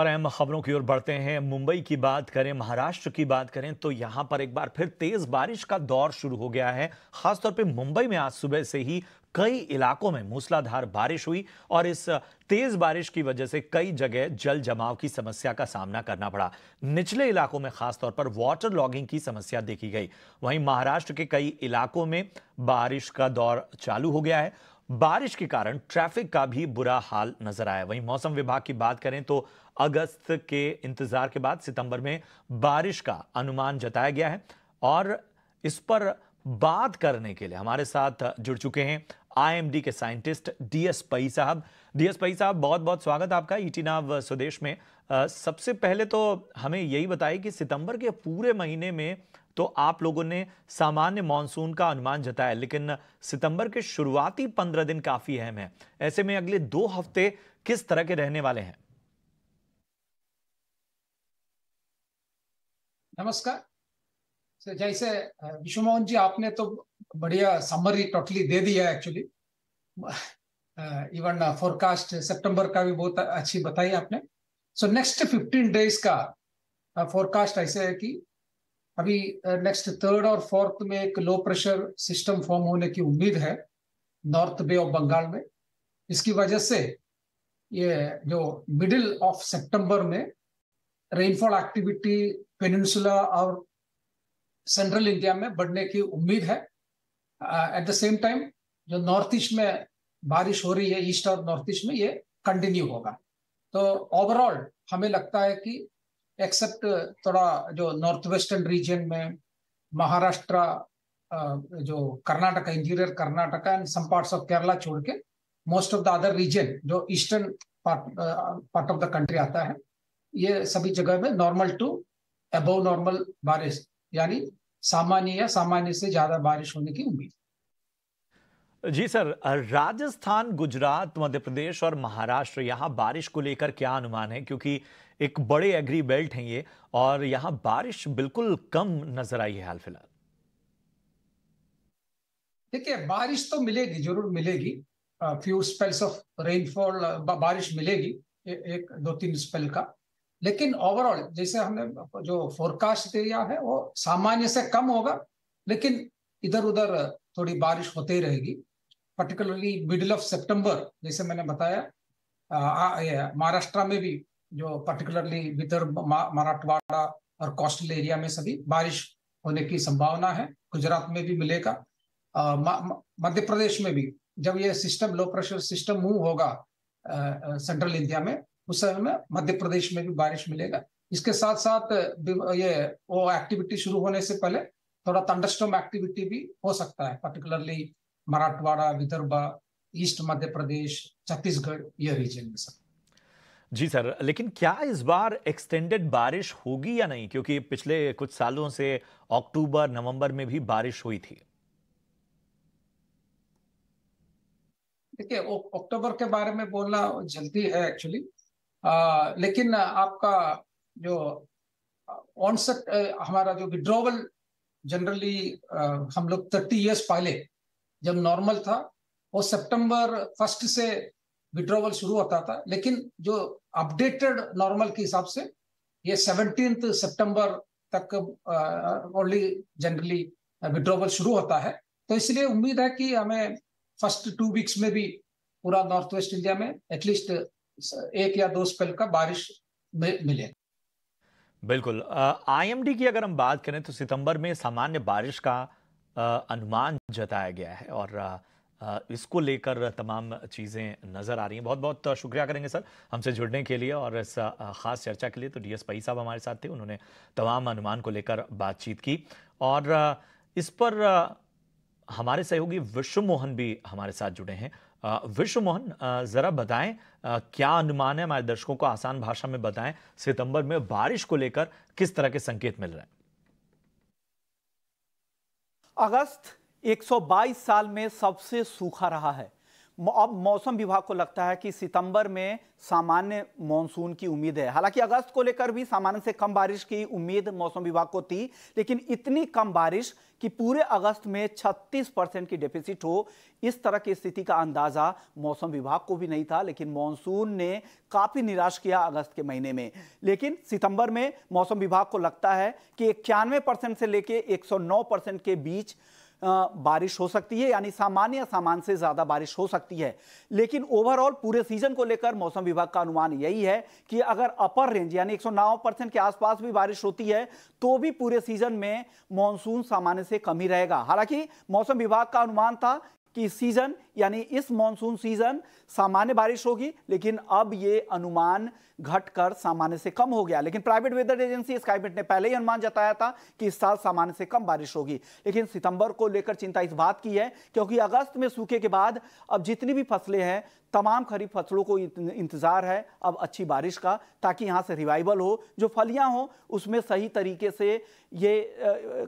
और अहम खबरों की ओर बढ़ते हैं मुंबई की बात करें महाराष्ट्र की बात करें तो यहां पर एक बार फिर तेज बारिश का दौर शुरू हो गया है खासतौर पे मुंबई में आज सुबह से ही कई इलाकों में मूसलाधार बारिश हुई और इस तेज बारिश की वजह से कई जगह जल जमाव की समस्या का सामना करना पड़ा निचले इलाकों में खासतौर पर वाटर लॉगिंग की समस्या देखी गई वहीं महाराष्ट्र के कई इलाकों में बारिश का दौर चालू हो गया है बारिश के कारण ट्रैफिक का भी बुरा हाल नजर आया वहीं मौसम विभाग की बात करें तो अगस्त के इंतजार के बाद सितंबर में बारिश का अनुमान जताया गया है और इस पर बात करने के लिए हमारे साथ जुड़ चुके हैं आईएमडी के साइंटिस्ट डीएस पई साहब डीएस पई साहब बहुत बहुत स्वागत आपका ईटी नाव स्वदेश में आ, सबसे पहले तो हमें यही बताइए कि सितंबर के पूरे महीने में तो आप लोगों ने सामान्य मानसून का अनुमान जताया लेकिन सितंबर के शुरुआती पंद्रह दिन काफी अहम है ऐसे में अगले दो हफ्ते किस तरह के रहने वाले हैं नमस्कार जैसे विशु मोहन जी आपने तो बढ़िया समरी टोटली दे दिया एक्चुअली इवन फोरकास्ट सितंबर का भी बहुत अच्छी बताई आपने सो नेक्स्ट फिफ्टीन डेज का फोरकास्ट ऐसे है कि अभी नेक्स्ट थर्ड और फोर्थ में एक लो प्रेशर सिस्टम फॉर्म होने की उम्मीद है नॉर्थ बे ऑफ बंगाल में इसकी वजह से ये जो मिडिल ऑफ सितंबर में रेनफॉल एक्टिविटी पेनिनसुला और सेंट्रल इंडिया में बढ़ने की उम्मीद है एट द सेम टाइम जो नॉर्थ ईस्ट में बारिश हो रही है ईस्ट और नॉर्थ ईस्ट में ये कंटिन्यू होगा तो ओवरऑल हमें लगता है कि एक्सेप्ट थोड़ा जो नॉर्थ वेस्टर्न रीजन में महाराष्ट्र जो Karnataka interior Karnataka and some parts of Kerala छोड़ के most of the other region जो eastern part part of the country आता है ये सभी जगह में नॉर्मल टू अबव नॉर्मल बारिश यानी सामान्य या सामान्य से ज्यादा बारिश होने की उम्मीद जी सर राजस्थान गुजरात मध्य प्रदेश और महाराष्ट्र यहाँ बारिश को लेकर क्या अनुमान है क्योंकि एक बड़े एग्री बेल्ट हैं ये और यहाँ बारिश बिल्कुल कम नजर आई है हाल फिलहाल देखिए बारिश तो मिलेगी जरूर मिलेगी फ्यू स्पेल्स ऑफ रेनफॉल बारिश मिलेगी ए, एक दो तीन स्पेल का लेकिन ओवरऑल जैसे हमने जो फोरकास्ट दिया है वो सामान्य से कम होगा लेकिन इधर उधर थोड़ी बारिश होती रहेगी पर्टिकुलरली मिडिल ऑफ सितंबर जैसे मैंने बताया महाराष्ट्र में भी जो पर्टिकुलरली विदर्भ मराठवाड़ा और कोस्टल एरिया में सभी बारिश होने की संभावना है गुजरात में भी मिलेगा मध्य प्रदेश में भी जब ये system low pressure system move होगा सेंट्रल इंडिया में उस समय में मध्य प्रदेश में भी बारिश मिलेगा इसके साथ साथ ये वो एक्टिविटी शुरू होने से पहले थोड़ा थंडरस्टॉर्म एक्टिविटी भी हो सकता है पर्टिकुलरली मराठवाड़ा विदर्भ ईस्ट मध्य प्रदेश छत्तीसगढ़ यह रीजन में सर जी सर लेकिन क्या इस बार एक्सटेंडेड बारिश होगी या नहीं क्योंकि पिछले कुछ सालों से अक्टूबर नवंबर में भी बारिश हुई थी देखिए अक्टूबर के बारे में बोलना जल्दी है एक्चुअली लेकिन आपका जो ऑनसेट हमारा जो विड्रोवल जनरली हम लोग थर्टी इयर्स पहले जब नॉर्मल था वो सितंबर फर्स्ट से विड्रोवल शुरू होता था लेकिन जो अपडेटेड नॉर्मल के हिसाब से ये सेवनटीन सितंबर तक ओनली जनरली विड्रोवल शुरू होता है तो इसलिए उम्मीद है कि हमें फर्स्ट टू वीक्स में भी पूरा नॉर्थ वेस्ट इंडिया में एटलीस्ट एक या दो स्पेल का बारिश मिले बिल्कुल आईएमडी की अगर हम बात करें तो सितंबर में सामान्य बारिश का अनुमान जताया गया है और इसको लेकर तमाम चीज़ें नज़र आ रही हैं बहुत बहुत शुक्रिया करेंगे सर हमसे जुड़ने के लिए और इस ख़ास चर्चा के लिए तो डीएस पई साहब हमारे साथ थे उन्होंने तमाम अनुमान को लेकर बातचीत की और इस पर हमारे सहयोगी विश्व मोहन भी हमारे साथ जुड़े हैं विश्व मोहन ज़रा बताएं क्या अनुमान है हमारे दर्शकों को आसान भाषा में बताएं सितंबर में बारिश को लेकर किस तरह के संकेत मिल रहे हैं अगस्त 122 साल में सबसे सूखा रहा है अब मौसम विभाग को लगता है कि सितंबर में सामान्य मानसून की उम्मीद है हालांकि अगस्त को लेकर भी सामान्य से कम बारिश की उम्मीद मौसम विभाग को थी लेकिन इतनी कम बारिश कि पूरे अगस्त में 36 परसेंट की डेफिसिट हो इस तरह की स्थिति का अंदाजा मौसम विभाग को भी नहीं था लेकिन मानसून ने काफ़ी निराश किया अगस्त के महीने में लेकिन सितंबर में मौसम विभाग को लगता है कि इक्यानवे परसेंट से लेकर 109 परसेंट के बीच बारिश हो सकती है यानी सामान्य सामान से ज़्यादा बारिश हो सकती है लेकिन ओवरऑल पूरे सीजन को लेकर मौसम विभाग का अनुमान यही है कि अगर अपर रेंज यानी एक परसेंट के आसपास भी बारिश होती है तो भी पूरे सीजन में मानसून सामान्य से कम ही रहेगा हालांकि मौसम विभाग का अनुमान था कि सीजन यानी इस मानसून सीजन सामान्य बारिश होगी लेकिन अब ये अनुमान घटकर सामान्य से कम हो गया लेकिन प्राइवेट वेदर एजेंसी स्काईमेट ने पहले ही अनुमान जताया था कि इस साल सामान्य से कम बारिश होगी लेकिन सितंबर को लेकर चिंता इस बात की है क्योंकि अगस्त में सूखे के बाद अब जितनी भी फसलें हैं तमाम खरीफ फसलों को इंतज़ार है अब अच्छी बारिश का ताकि यहाँ से रिवाइवल हो जो फलियाँ हो उसमें सही तरीके से ये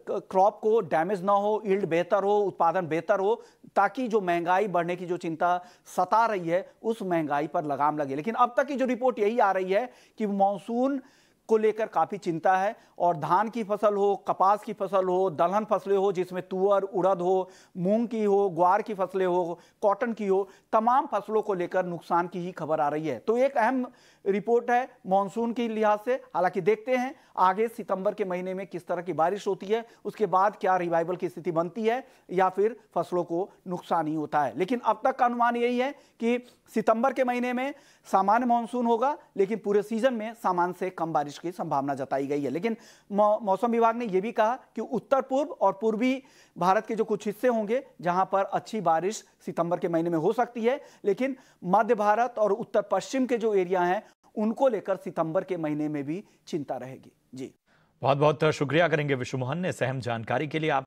क्रॉप को डैमेज ना हो ईल्ड बेहतर हो उत्पादन बेहतर हो ताकि जो महंगाई बढ़ने की जो चिंता सता रही है उस महंगाई पर लगाम लगे लेकिन अब तक की जो रिपोर्ट यही आ रही है कि मानसून को लेकर काफ़ी चिंता है और धान की फसल हो कपास की फसल हो दलहन फसलें हो जिसमें तुअर उड़द हो मूंग की हो ग्वार की फसलें हो कॉटन की हो तमाम फसलों को लेकर नुकसान की ही खबर आ रही है तो एक अहम रिपोर्ट है मानसून के लिहाज से हालांकि देखते हैं आगे सितंबर के महीने में किस तरह की बारिश होती है उसके बाद क्या रिवाइवल की स्थिति बनती है या फिर फसलों को नुकसान ही होता है लेकिन अब तक का अनुमान यही है कि सितंबर के महीने में सामान्य मानसून होगा लेकिन पूरे सीजन में सामान्य से कम बारिश बारिश की संभावना जताई गई है लेकिन मौसम विभाग ने यह भी कहा कि उत्तर पूर्व और पूर्वी भारत के जो कुछ हिस्से होंगे जहां पर अच्छी बारिश सितंबर के महीने में हो सकती है लेकिन मध्य भारत और उत्तर पश्चिम के जो एरिया हैं उनको लेकर सितंबर के महीने में भी चिंता रहेगी जी बहुत बहुत शुक्रिया करेंगे विश्व मोहन ने सहम जानकारी के लिए आप